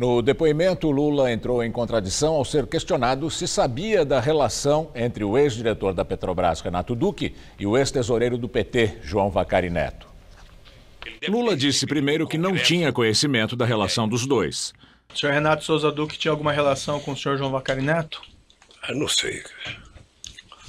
No depoimento, Lula entrou em contradição ao ser questionado se sabia da relação entre o ex-diretor da Petrobras, Renato Duque, e o ex-tesoureiro do PT, João Vacari Neto. Lula disse primeiro que não tinha conhecimento da relação dos dois. O senhor Renato Souza Duque tinha alguma relação com o senhor João Vacari Neto? Eu ah, não sei.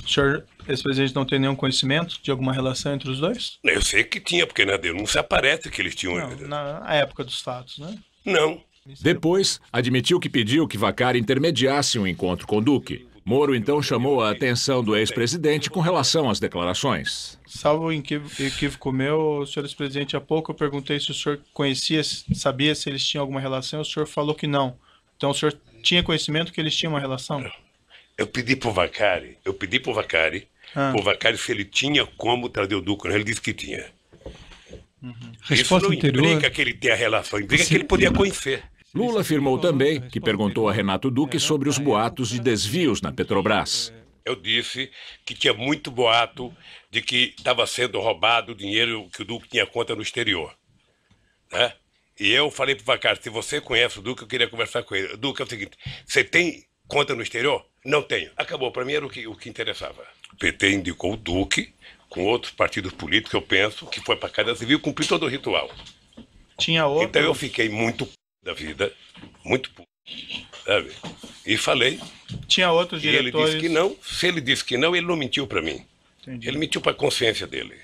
O senhor, esse presidente, não tem nenhum conhecimento de alguma relação entre os dois? Eu sei que tinha, porque na denúncia aparece que eles tinham. Não, na época dos fatos, né? Não. Depois, admitiu que pediu que Vacari intermediasse um encontro com Duque. Moro então chamou a atenção do ex-presidente com relação às declarações. Salvo equívoco meu, senhor ex-presidente, há pouco eu perguntei se o senhor conhecia, sabia se eles tinham alguma relação, o senhor falou que não. Então o senhor tinha conhecimento que eles tinham uma relação? Eu pedi para o Vacari, eu pedi para o Vacari, ah. o Vacari se ele tinha como trazer o Duque, ele disse que tinha. Uhum. Isso Resposta não anterior... que ele tenha relação, brinca que ele podia conhecer. Lula afirmou também que perguntou a Renato Duque é, sobre os boatos de é, desvios na Petrobras. Eu disse que tinha muito boato de que estava sendo roubado o dinheiro que o Duque tinha conta no exterior. Né? E eu falei para o Vacar, se você conhece o Duque, eu queria conversar com ele. Duque, é o seguinte, você tem conta no exterior? Não tenho. Acabou, para mim era o que, o que interessava. O PT indicou o Duque com outros partidos políticos, eu penso, que foi para a Casa Civil cumprir todo o ritual. Tinha outro. Então eu fiquei muito da vida, muito puro. Sabe? E falei. Tinha outros diretores. E ele disse que não. Se ele disse que não, ele não mentiu para mim. Entendi. Ele mentiu para a consciência dele.